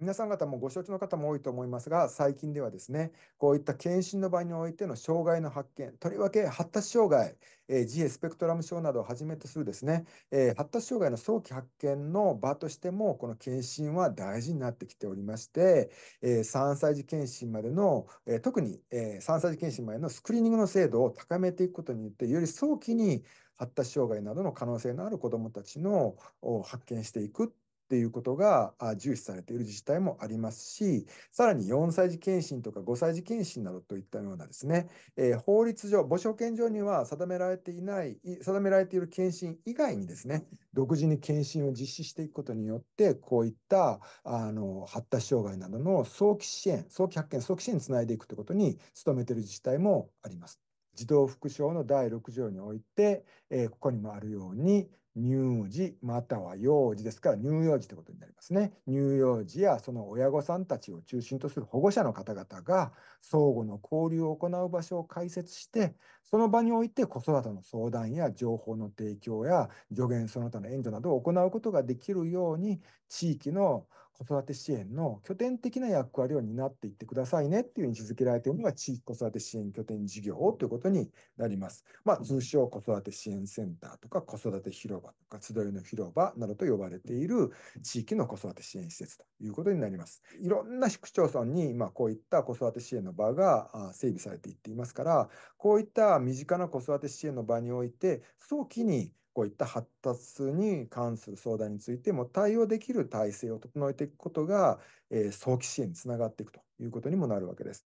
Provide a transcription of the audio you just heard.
皆さん方もご承知の方も多いと思いますが、最近ではですね、こういった検診の場合においての障害の発見、とりわけ発達障害、えー、自閉スペクトラム症などをはじめとするですね、えー、発達障害の早期発見の場としても、この検診は大事になってきておりまして、えー、3歳児検診までの、えー、特に、えー、3歳児検診までのスクリーニングの精度を高めていくことによって、より早期に発達障害などの可能性のある子どもたちのを発見していくっていうことが重視されている自治体もありますし、さらに4歳児検診とか5歳児検診などといったようなですね、えー、法律上、母子保健所には定められていない、定められている検診以外にですね、独自に検診を実施していくことによって、こういったあの発達障害などの早期支援、早期発見、早期支援につないでいくということに努めている自治体もあります。児童福祉の第6条において、えー、ここにもあるように、乳児または幼児ですから乳幼児ということになりますね。乳幼児やその親御さんたちを中心とする保護者の方々が相互の交流を行う場所を開設して、その場において子育ての相談や情報の提供や助言その他の援助などを行うことができるように地域の子育て支援の拠点的な役割を担っていってくださいねっていうふに位置づけられているのが地域子育て支援拠点事業ということになります。まあ、通称子育て支援センターとか子育て広場とか集いの広場などと呼ばれている地域の子育て支援施設ということになります。いろんな市区町村に今こういった子育て支援の場が整備されていっていますから、こういった身近な子育て支援の場において早期にこういった発達に関する相談についても対応できる体制を整えていくことが、えー、早期支援につながっていくということにもなるわけです。